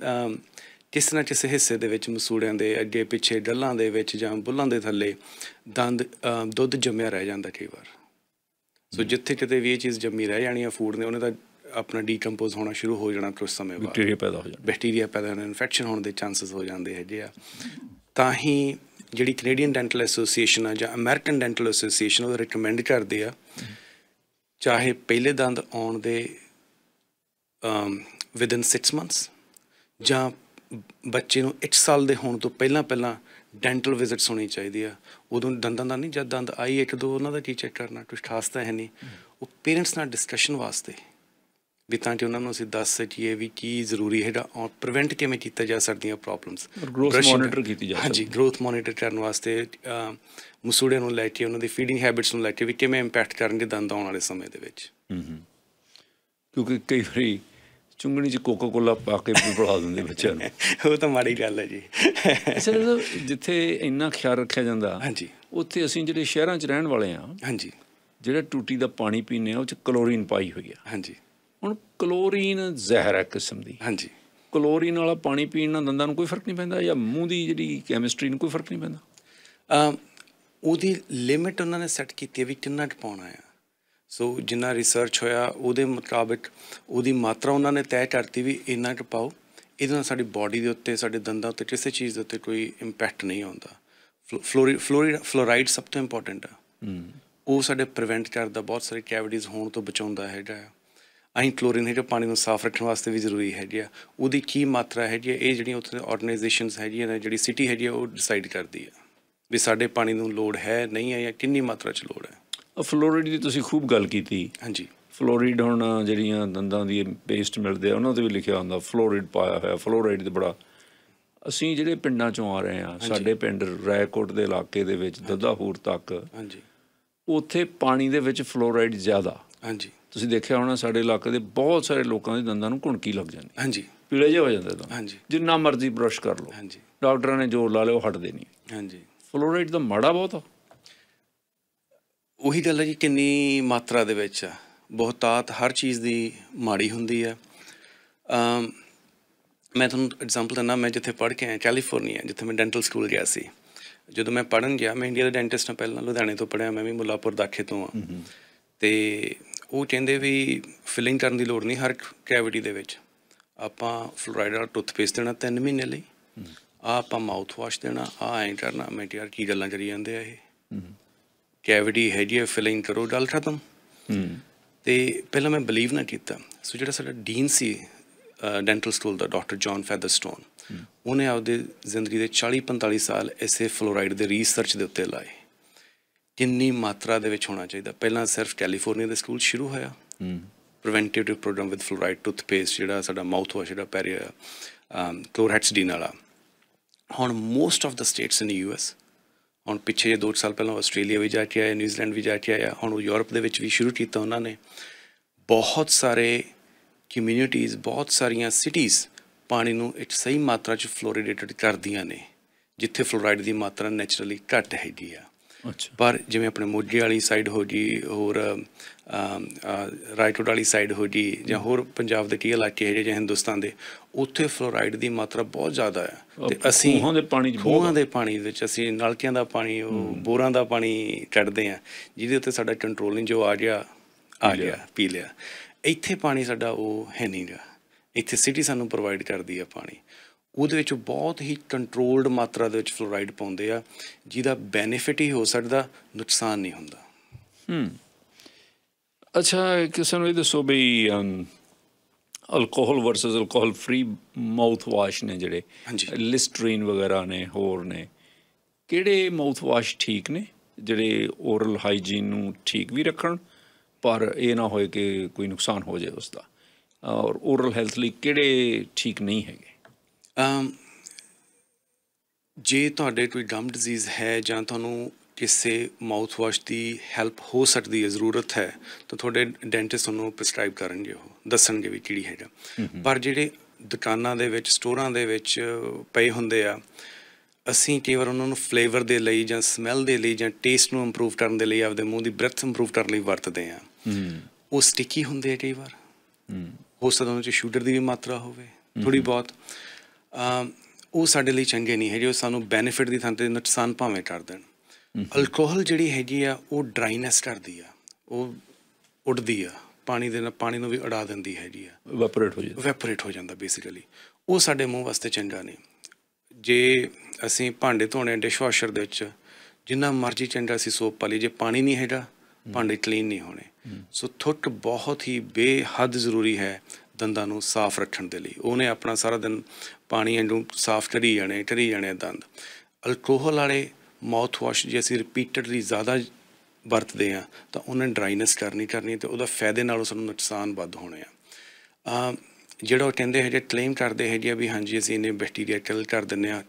ਕਿਸ ਨਾ ਕਿਸੇ ਹਿੱਸੇ ਦੇ ਵਿੱਚ ਮਸੂੜਿਆਂ ਦੇ ਅੱਗੇ ਪਿੱਛੇ ਡੱਲਾਂ ਦੇ ਵਿੱਚ ਜਾਂ ਬੁੱਲਾਂ ਦੇ ਥੱਲੇ ਦੰਦ ਦੁੱਧ ਜੰਮਿਆ ਰਹਿ ਜਾਂਦਾ ਕਈ ਵਾਰ ਸੋ ਜਿੱਥੇ ਕਿਤੇ ਵੀ ਇਹ ਚੀਜ਼ ਜੰਮੀ ਰਹਿ ਜਾਣੀ ਆ ਫੂਡ ਨੇ ਉਹਨੇ ਤਾਂ ਆਪਣਾ ਡੀਕੰਪੋਜ਼ ਹੋਣਾ ਸ਼ੁਰੂ ਹੋ ਜਾਣਾ ਕੁਝ ਸਮੇਂ ਬਾਅਦ ਬੈਕਟੀਰੀਆ ਪੈਦਾ ਹੋ ਜਾਂਦਾ ਬੈਕਟੀਰੀਆ ਪੈਦਾ ਹੋਣਾ ਇਨਫੈਕਸ਼ਨ ਹੋਣ ਦੇ ਚਾਂਸਸ ਹੋ ਜਾਂਦੇ ਹੈ ਜੇ ਆ ਤਾਂ ਹੀ ਜਿਹੜੀ ਕੈਨੇਡੀਅਨ ਡੈਂਟਲ ਐਸੋਸੀਏਸ਼ਨ ਆ ਜਾਂ ਅਮਰੀਕਨ ਡੈਂਟਲ ਐਸੋਸੀਏਸ਼ਨ ਉਹ ਰეკਮੈਂਡ ਕਰਦੇ ਆ ਚਾਹੇ ਪਹਿਲੇ ਦੰਦ ਆਉਣ ਦੇ ਅਮ ਵਿਦਨ 6 ਮੰਥਸ ਜਾਂ ਬੱਚੇ ਨੂੰ 1 ਸਾਲ ਦੇ ਹੋਣ ਤੋਂ ਪਹਿਲਾਂ ਪਹਿਲਾਂ ਡੈਂਟਲ ਵਿਜ਼ਿਟਸ ਹੋਣੀ ਚਾਹੀਦੀ ਆ ਉਦੋਂ ਦੰਦਾਂ ਦਾ ਨਹੀਂ ਜਦ ਦੰਦ ਆਈ ਇੱਕ ਦੋ ਉਹਨਾਂ ਦਾ ਕੀ ਚੈੱਕ ਕਰਨਾ ਕੁਝ ਖਾਸ ਤਾਂ ਹੈ ਨਹੀਂ ਉਹ ਪੇਰੈਂਟਸ ਨਾਲ ਡਿਸਕਸ਼ਨ ਵਾਸਤੇ ਵੀ ਤਾਂ ਕਿ ਉਹਨਾਂ ਨੂੰ ਅਸੀਂ ਦੱਸ ਸਕੀਏ ਵੀ ਕੀ ਜ਼ਰੂਰੀ ਹੈ ਜਿਹੜਾ ਪ੍ਰੀਵੈਂਟ ਕਿਵੇਂ ਕੀਤਾ ਜਾ ਸਕਦੀਆਂ ਪ੍ਰੋਬਲਮਸ ਗਰੋਥ ਮੋਨੀਟਰ ਕੀਤੀ ਜਾ ਸਕਦੀ ਹਾਂਜੀ ਗਰੋਥ ਮੋਨੀਟਰ ਕਰਨ ਵਾਸਤੇ ਮਸੂੜੇ ਨੂੰ ਲੈ ਕੇ ਉਹਨਾਂ ਦੀ ਫੀਡਿੰਗ ਹੈਬਿਟਸ ਨੂੰ ਲੈ ਕੇ ਵੀ ਕਿਵੇਂ ਇੰਪੈਕਟ ਕਰਨਗੇ ਦੰਦ ਆਉਣ ਵਾਲੇ ਸਮੇਂ ਦੇ ਵਿੱਚ ਕਿਉਂਕਿ ਕਈ ਵਾਰੀ ਚੁੰਗਣੀ 'ਚ ਕੋਕਾ ਕੋਲਾ ਪਾ ਕੇ ਬੜਾ ਦਿੰਦੇ ਬੱਚਿਆਂ ਨੂੰ ਉਹ ਤਾਂ ਮਾੜੀ ਗੱਲ ਹੈ ਜੀ ਅਸਲ ਜਿੱਥੇ ਇੰਨਾ ਖਿਆਲ ਰੱਖਿਆ ਜਾਂਦਾ ਹਾਂਜੀ ਉੱਥੇ ਅਸੀਂ ਜਿਹੜੇ ਸ਼ਹਿਰਾਂ 'ਚ ਰਹਿਣ ਵਾਲੇ ਆ ਹਾਂਜੀ ਜਿਹੜਾ ਟੂਟੀ ਦਾ ਪਾਣੀ ਪੀਨੇ ਆ ਉਹ 'ਚ ਕਲੋਰੀਨ ਪਾਈ ਹੋਈ ਆ ਹਾਂਜੀ ਹੁਣ ਕਲੋਰੀਨ ਜ਼ਹਿਰ ਹੈ ਕਿਸਮ ਦੀ ਹਾਂਜੀ ਕਲੋਰੀਨ ਵਾਲਾ ਪਾਣੀ ਪੀਣ ਨਾਲ ਦੰਦਾਂ ਨੂੰ ਕੋਈ ਫਰਕ ਨਹੀਂ ਪੈਂਦਾ ਜਾਂ ਮੂੰਹ ਦੀ ਜਿਹੜੀ ਕੈਮਿਸਟਰੀ ਨੂੰ ਕੋਈ ਫਰਕ ਨਹੀਂ ਪੈਂਦਾ ਉਹਦੀ ਲਿਮਿਟ ਉਹਨਾਂ ਨੇ ਸੈੱਟ ਕੀਤੀ ਹੈ ਵੀ ਕਿੰਨਾ ਕੁ ਪਾਉਣਾ ਹੈ ਸੋ ਜਿੰਨਾ ਰਿਸਰਚ ਹੋਇਆ ਉਹਦੇ ਮੁਤਾਬਕ ਉਹਦੀ ਮਾਤਰਾ ਉਹਨਾਂ ਨੇ ਤੈਅ ਕਰਤੀ ਵੀ ਇੰਨਾ ਕੁ ਪਾਓ ਇਹਦੇ ਨਾਲ ਸਾਡੀ ਬਾਡੀ ਦੇ ਉੱਤੇ ਸਾਡੇ ਦੰਦਾਂ ਉੱਤੇ ਕਿਸੇ ਚੀਜ਼ ਦੇ ਉੱਤੇ ਕੋਈ ਇੰਪੈਕਟ ਨਹੀਂ ਆਉਂਦਾ ਫਲੋਰੀ ਫਲੋਰਾਈਡ ਸਭ ਤੋਂ ਇੰਪੋਰਟੈਂਟ ਆ ਉਹ ਸਾਡੇ ਪ੍ਰੀਵੈਂਟ ਕਰਦਾ ਬਹੁਤ ਸਾਰੇ ਕੈਵਿਟੀਜ਼ ਹੋਣ ਤੋਂ ਬਚਾਉਂਦਾ ਹੈਗਾ ਅਸੀਂ ਕਲੋਰੀਨੇਟਡ ਪਾਣੀ ਨੂੰ ਸਾਫ਼ ਰੱਖਣ ਵਾਸਤੇ ਵੀ ਜ਼ਰੂਰੀ ਹੈ ਜੀ ਉਹਦੀ ਕੀ ਮਾਤਰਾ ਹੈ ਜੀ ਇਹ ਜਿਹੜੀਆਂ ਉੱਥੇ ਆਰਗੇਨਾਈਜੇਸ਼ਨਸ ਹੈ ਜੀ ਜਿਹੜੀ ਸਿਟੀ ਹੈ ਜੀ ਉਹ ਡਿਸਾਈਡ ਕਰਦੀ ਹੈ ਵੀ ਸਾਡੇ ਪਾਣੀ ਨੂੰ ਲੋੜ ਹੈ ਨਹੀਂ ਹੈ ਜਾਂ ਕਿੰਨੀ ਮਾਤਰਾ 'ਚ ਲੋੜ ਹੈ ਫਲੋਰਿਡ ਦੀ ਤੁਸੀਂ ਖੂਬ ਗੱਲ ਕੀਤੀ ਹਾਂਜੀ ਫਲੋਰਿਡ ਹੁਣ ਜਿਹੜੀਆਂ ਦੰਦਾਂ ਦੀ ਪੇਸਟ ਮਿਲਦੇ ਆ ਉਹਨਾਂ ਤੇ ਵੀ ਲਿਖਿਆ ਹੁੰਦਾ ਫਲੋਰਿਡ ਪਾਇਆ ਹੋਇਆ ਫਲੋਰਾਈਡ ਤੇ ਬੜਾ ਅਸੀਂ ਜਿਹੜੇ ਪਿੰਡਾਂ ਚੋਂ ਆ ਰਹੇ ਆ ਸਾਡੇ ਪਿੰਡ ਰੈਕੋਟ ਦੇ ਇਲਾਕੇ ਦੇ ਵਿੱਚ ਦੱਦਾਹੂਰ ਤੱਕ ਹਾਂਜੀ ਉੱਥੇ ਪਾਣੀ ਦੇ ਵਿੱਚ ਫਲੋਰਾਈਡ ਜ਼ਿਆਦਾ ਹਾਂਜੀ ਤੁਸੀਂ ਦੇਖਿਆ ਹੋਣਾ ਸਾਡੇ ਇਲਾਕੇ ਦੇ ਬਹੁਤ ਸਾਰੇ ਲੋਕਾਂ ਦੇ ਦੰਦਾਂ ਨੂੰ ਕੁਣਕੀ ਲੱਗ ਜਾਂਦੀ ਹਾਂਜੀ ਪੀਲੇ ਜਿਹਾ ਹੋ ਜਾਂਦਾ ਤਾਂ ਹਾਂਜੀ ਜਿੰਨਾ ਮਰਜ਼ੀ ਬਰਸ਼ ਕਰ ਲਓ ਹਾਂਜੀ ਡਾਕਟਰਾਂ ਨੇ ਜ਼ੋਰ ਲਾ ਲਿਆ ਉਹ ਹਟਦੇ ਨਹੀਂ ਹਾਂਜੀ ਫਲੋਰਾਈਡ ਦਾ ਮਾੜਾ ਬਹੁਤ ਆ ਉਹੀ ਗੱਲ ਹੈ ਜੀ ਕਿੰਨੀ ਮਾਤਰਾ ਦੇ ਵਿੱਚ ਬਹੁਤਾਤ ਹਰ ਚੀਜ਼ ਦੀ ਮਾੜੀ ਹੁੰਦੀ ਹੈ ਅਮ ਮੈਂ ਤੁਹਾਨੂੰ ਐਗਜ਼ਾਮਪਲ ਦਿੰਦਾ ਮੈਂ ਜਿੱਥੇ ਪੜ੍ਹ ਕੇ ਆਇਆ ਕੈਲੀਫੋਰਨੀਆ ਜਿੱਥੇ ਮੈਂ ਡੈਂਟਲ ਸਕੂਲ ਗਿਆ ਸੀ ਜਦੋਂ ਮੈਂ ਪੜਨ ਗਿਆ ਮੈਂ ਇੰਡੀਆ ਦੇ ਡੈਂਟਿਸਟ ਨਾਲ ਪਹਿਲਾਂ ਲੁਧਿਆਣੇ ਤੋਂ ਪੜਿਆ ਮੈਂ ਵੀ ਮੁੱਲਾਪੁਰ ਦਾਖੇ ਤੋਂ ਆ ਤੇ ਉਹ ਕਹਿੰਦੇ ਵੀ ਫਿਲਿੰਗ ਕਰਨ ਦੀ ਲੋੜ ਨਹੀਂ ਹਰ ਕੈਵਿਟੀ ਦੇ ਵਿੱਚ ਆਪਾਂ ਫਲੋਰਾਈਡ ਵਾਲਾ ਟੁੱਥਪੇਸਟ ਦੇਣਾ 3 ਮਹੀਨੇ ਲਈ ਆ ਆਪਾਂ ਮਾਊਥ ਵਾਸ਼ ਦੇਣਾ ਆ ਐਂ ਕਰਨਾ ਮੈਂ ਯਾਰ ਕੀ ਗੱਲਾਂ ਕਰੀ ਜਾਂਦੇ ਆ ਇਹ ਕੈਵਿਟੀ ਹੈ ਜੀ ਫਿਲਿੰਗ ਕਰੋ ਗੱਲ ਖਤਮ ਤੇ ਪਹਿਲਾਂ ਮੈਂ ਬਲੀਵ ਨਾ ਕੀਤਾ ਸੋ ਜਿਹੜਾ ਸਾਡਾ ਡੀਨ ਸੀ ਡੈਂਟਲ ਸਕੂਲ ਦਾ ਡਾਕਟਰ ਜான் ਫੈਦਰਸਟੋਨ ਉਹਨੇ ਆਪਦੇ ਜ਼ਿੰਦਗੀ ਦੇ 40 45 ਸਾਲ ਐਸੇ ਫਲੋਰਾਈਡ ਦੇ ਰਿਸਰਚ ਦੇ ਉੱਤੇ ਲਾਏ ਕਿੰਨੀ ਮਾਤਰਾ ਦੇ ਵਿੱਚ ਹੋਣਾ ਚਾਹੀਦਾ ਪਹਿਲਾਂ ਸਿਰਫ ਕੈਲੀਫੋਰਨੀਆ ਦੇ ਸਕੂਲ ਸ਼ੁਰੂ ਹੋਇਆ ਹਮ preventive program with fluoride toothpaste ਜਿਹੜਾ ਸਾਡਾ ਮਾਊਥ ਵਾਸ਼ ਜਿਹੜਾ ਪੈਰੀ ਕਲੋਰਹੈਕਸਡੀਨ ਵਾਲਾ ਹੁਣ most of the states in U S ਹੁਣ ਪਿੱਛੇ ਜੇ 2 ਸਾਲ ਪਹਿਲਾਂ ਆਸਟ੍ਰੇਲੀਆ ਵੀ ਜਾ ਕੇ ਆਇਆ ਨਿਊਜ਼ੀਲੈਂਡ ਵੀ ਜਾ ਕੇ ਆਇਆ ਹੁਣ ਯੂਰਪ ਦੇ ਵਿੱਚ ਵੀ ਸ਼ੁਰੂ ਕੀਤਾ ਉਹਨਾਂ ਨੇ ਬਹੁਤ ਸਾਰੇ ਕਮਿਊਨਿਟੀਜ਼ ਬਹੁਤ ਸਾਰੀਆਂ ਸਿਟੀਜ਼ ਪਾਣੀ ਨੂੰ ਇੱਕ ਸਹੀ ਮਾਤਰਾ 'ਚ ਫਲੋਰੀਡੇਟਡ ਕਰਦੀਆਂ ਨੇ ਜਿੱਥੇ ਫਲੋਰਾਈਡ ਦੀ ਮਾਤਰਾ ਨੇਚਰਲੀ ਘੱਟ ਹੈਗੀ ਆ ਅੱਛਾ ਪਰ ਜਿਵੇਂ ਆਪਣੇ ਮੋਜੇ ਵਾਲੀ ਸਾਈਡ ਹੋ ਜੀ ਹੋਰ ਰਾਈਟੋਡ ਵਾਲੀ ਸਾਈਡ ਹੋ ਜੀ ਜਾਂ ਹੋਰ ਪੰਜਾਬ ਦੇ ਕੀ ਇਲਾਕੇ ਹੈ ਜਾਂ ਹਿੰਦੁਸਤਾਨ ਦੇ ਉੱਥੇ ਫਲੋਰਾਈਡ ਦੀ ਮਾਤਰਾ ਬਹੁਤ ਜ਼ਿਆਦਾ ਹੈ ਤੇ ਅਸੀਂ ਖੂਹਾਂ ਦੇ ਪਾਣੀ ਚ ਖੂਹਾਂ ਦੇ ਪਾਣੀ ਵਿੱਚ ਅਸੀਂ ਨਲਕਿਆਂ ਦਾ ਪਾਣੀ ਉਹ ਬੋਰਾਂ ਦਾ ਪਾਣੀ ਛੱਡਦੇ ਆ ਜਿਹਦੇ ਉੱਤੇ ਸਾਡਾ ਕੰਟਰੋਲ ਨਹੀਂ ਜੋ ਆ ਗਿਆ ਆ ਗਿਆ ਪੀ ਲਿਆ ਇੱਥੇ ਪਾਣੀ ਸਾਡਾ ਉਹ ਹੈ ਨਹੀਂਗਾ ਇੱਥੇ ਸਿਟੀ ਸਾਨੂੰ ਪ੍ਰੋਵਾਈਡ ਕਰਦੀ ਹੈ ਪਾਣੀ ਉਹਦੇ ਵਿੱਚ ਬਹੁਤ ਹੀ ਕੰਟਰੋਲਡ ਮਾਤਰਾ ਦੇ ਵਿੱਚ ਫਲੋਰਾਈਡ ਪਾਉਂਦੇ ਆ ਜਿਹਦਾ ਬੈਨੀਫਿਟ ਹੀ ਹੋ ਸਕਦਾ ਨੁਕਸਾਨ ਨਹੀਂ ਹੁੰਦਾ ਹੂੰ ਅੱਛਾ ਕਿਸੇ ਨੂੰ ਇਹ ਦੱਸੋ ਬਈ alcohol versus alcohol free mouthwash ਨੇ ਜਿਹੜੇ ਲਿਸਟਰੀਨ ਵਗੈਰਾ ਨੇ ਹੋਰ ਨੇ ਕਿਹੜੇ ਮਾਊਥ ਵਾਸ਼ ਠੀਕ ਨੇ ਜਿਹੜੇ ਓਰਲ ਹਾਈਜੀਨ ਨੂੰ ਠੀਕ ਵੀ ਰੱਖਣ ਪਰ ਇਹ ਨਾ ਹੋਏ ਕਿ ਕੋਈ ਨੁਕਸਾਨ ਹੋ ਜਾਏ ਉਸ ਦਾ ਔਰ ਓਰਲ ਹੈਲਥ ਲਈ ਕਿਹੜੇ ਠੀਕ ਨਹੀਂ ਹੈਗੇ ਜੇ ਤੁਹਾਡੇ ਕੋਈ ਗਮ ਡਿਜ਼ੀਜ਼ ਹੈ ਜਾਂ ਤੁਹਾਨੂੰ ਕਿਸੇ ਮਾਊਥ ਵਾਸ਼ ਦੀ ਹੈਲਪ ਹੋ ਸਕਦੀ ਹੈ ਜ਼ਰੂਰਤ ਹੈ ਤਾਂ ਤੁਹਾਡੇ ਡੈਂਟਿਸਟ ਤੁਹਾਨੂੰ ਪ੍ਰਿਸਕ੍ਰਾਈਬ ਕਰਨਗੇ ਉਹ ਦੱਸਣਗੇ ਵੀ ਕਿਹੜੀ ਹੈਗਾ ਪਰ ਜਿਹੜੇ ਦੁਕਾਨਾਂ ਦੇ ਵਿੱਚ ਸਟੋਰਾਂ ਦੇ ਵਿੱਚ ਪਏ ਹੁੰਦੇ ਆ ਅਸੀਂ ਕਈ ਵਾਰ ਉਹਨਾਂ ਨੂੰ ਫਲੇਵਰ ਦੇ ਲਈ ਜਾਂ ਸਮੈਲ ਦੇ ਲਈ ਜਾਂ ਟੇਸਟ ਨੂੰ ਇੰਪਰੂਵ ਕਰਨ ਦੇ ਲਈ ਆਪਦੇ ਮੂੰਹ ਦੀ ਬ੍ਰੈਥ ਇੰਪਰੂਵ ਕਰਨ ਲਈ ਵਰਤਦੇ ਆ ਉਹ ਸਟਿੱਕੀ ਹੁੰਦੇ ਆ ਕਈ ਵਾਰ ਹੋ ਸਕਦਾ ਉਹਨਾਂ 'ਚ ਸ਼ੂਗਰ ਦੀ ਵੀ ਮਾਤਰਾ ਹੋਵੇ ਥੋੜੀ ਬਹੁਤ ਉਹ ਸਾਡੇ ਲਈ ਚੰਗੇ ਨਹੀਂ ਹੈਗੇ ਉਹ ਸਾਨੂੰ ਬੈਨੀਫਿਟ ਦੀ ਥਾਂ ਤੇ ਨੁਕਸਾਨ ਭਾਵੇਂ ਕਰ ਦੇਣ ਅਲਕੋਹਲ ਜਿਹੜੀ ਹੈਗੀ ਆ ਉਹ ਡਰਾਈਨੈਸ ਕਰਦੀ ਆ ਉਹ ਉੱਡਦੀ ਆ ਪਾਣੀ ਦੇ ਨਾਲ ਪਾਣੀ ਨੂੰ ਵੀ ਉਡਾ ਦਿੰਦੀ ਹੈਗੀ ਆ ਵੈਪੋਰੇਟ ਹੋ ਜਾਂਦਾ ਵੈਪੋਰੇਟ ਹੋ ਜਾਂਦਾ ਬੇਸਿਕਲੀ ਉਹ ਸਾਡੇ ਮੂੰਹ ਵਾਸਤੇ ਚੰਗਾ ਨਹੀਂ ਜੇ ਅਸੀਂ ਭਾਂਡੇ ਧੋਣੇ ਡਿਸ਼ਵਾਸ਼ਰ ਦੇ ਵਿੱਚ ਜਿੰਨਾ ਮਰਜ਼ੀ ਚੰਗਾ ਸੀ ਸੋਪ ਪਾ ਲਈ ਜੇ ਪਾਣੀ ਨਹੀਂ ਹੈਗਾ ਭਾਂਡੇ ਕਲੀਨ ਨਹੀਂ ਹੋਣੇ ਸੋ ਥੁੱਕ ਬਹੁਤ ਹੀ ਬੇਹੱਦ ਜ਼ਰੂਰੀ ਹੈ ਦੰਦਾਂ ਨੂੰ ਸਾਫ਼ ਰੱਖਣ ਦੇ ਲਈ ਉਹਨੇ ਆਪਣਾ ਸਾਰਾ ਦਿਨ ਪਾਣੀ ਨੂੰ ਸਾਫ਼ ਕਰੀ ਜਾਣੇ ਢਰੀ ਜਾਣੇ ਦੰਦ ਅਲਕੋਹਲ ਵਾਲੇ ਮਾਊਥ ਵਾਸ਼ ਜੇ ਅਸੀਂ ਰਿਪੀਟਡਲੀ ਜ਼ਿਆਦਾ ਵਰਤਦੇ ਆ ਤਾਂ ਉਹਨਾਂ ਨੇ ਡਰਾਈਨੈਸ ਕਰਨੀ ਕਰਨੀ ਤੇ ਉਹਦਾ ਫਾਇਦੇ ਨਾਲ ਸਾਨੂੰ ਨੁਕਸਾਨ ਵੱਧ ਹੋਣੇ ਆ ਆ ਜਿਹੜਾ ਉਹ ਕਹਿੰਦੇ ਹੈ ਜੇ ਕਲੇਮ ਕਰਦੇ ਹੈ ਜੇ ਵੀ ਹਾਂਜੀ ਅਸੀਂ ਇਹਨੇ ਬੈਕਟੀਰੀਆ ਕਿਲ ਕਰ ਦਿੰਨੇ ਆ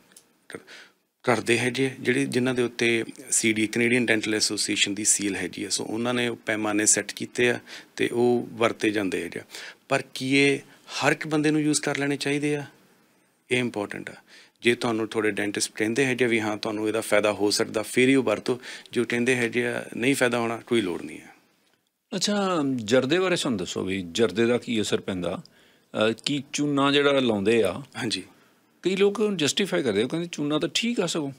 ਕਰਦੇ ਹੈ ਜੀ ਜਿਹੜੀ ਜਿਨ੍ਹਾਂ ਦੇ ਉੱਤੇ ਸੀਡੀ ਕੈਨੇਡੀਅਨ ਡੈਂਟਲ ਐਸੋਸੀਏਸ਼ਨ ਦੀ ਸੀਲ ਹੈ ਜੀ ਸੋ ਉਹਨਾਂ ਨੇ ਉਹ ਪੈਮਾਨੇ ਸੈੱਟ ਕੀਤੇ ਆ ਤੇ ਉਹ ਵਰਤੇ ਜਾਂਦੇ ਹੈ ਜੀ ਪਰ ਕੀ ਇਹ ਹਰ ਇੱਕ ਬੰਦੇ ਨੂੰ ਯੂਜ਼ ਕਰ ਲੈਣੇ ਚਾਹੀਦੇ ਆ ਇਹ ਇੰਪੋਰਟੈਂਟ ਆ ਜੇ ਤੁਹਾਨੂੰ ਤੁਹਾਡੇ ਡੈਂਟਿਸਟ ਕਹਿੰਦੇ ਹੈ ਜੇ ਵੀ ਹਾਂ ਤੁਹਾਨੂੰ ਇਹਦਾ ਫਾਇਦਾ ਹੋ ਸਕਦਾ ਫਿਰ ਹੀ ਉਹ ਵਰਤੋ ਜੋ ਕਹਿੰਦੇ ਹੈ ਜੇ ਨਹੀਂ ਫਾਇਦਾ ਹੋਣਾ ਕੋਈ ਲੋੜ ਨਹੀਂ ਹੈ ਅੱਛਾ ਜਰਦੇ ਬਾਰੇ ਸਾਨੂੰ ਦੱਸੋ ਵੀ ਜਰਦੇ ਦਾ ਕੀ ਅਸਰ ਪੈਂਦਾ ਕੀ ਚੂਨਾ ਜਿਹੜਾ ਲਾਉਂਦੇ ਆ ਹਾਂਜੀ ਕਈ ਲੋਕ ਜਸਟੀਫਾਈ ਕਰਦੇ ਉਹ ਕਹਿੰਦੇ ਚੂਨਾ ਤਾਂ ਠੀਕ ਆ ਸਗੋਂ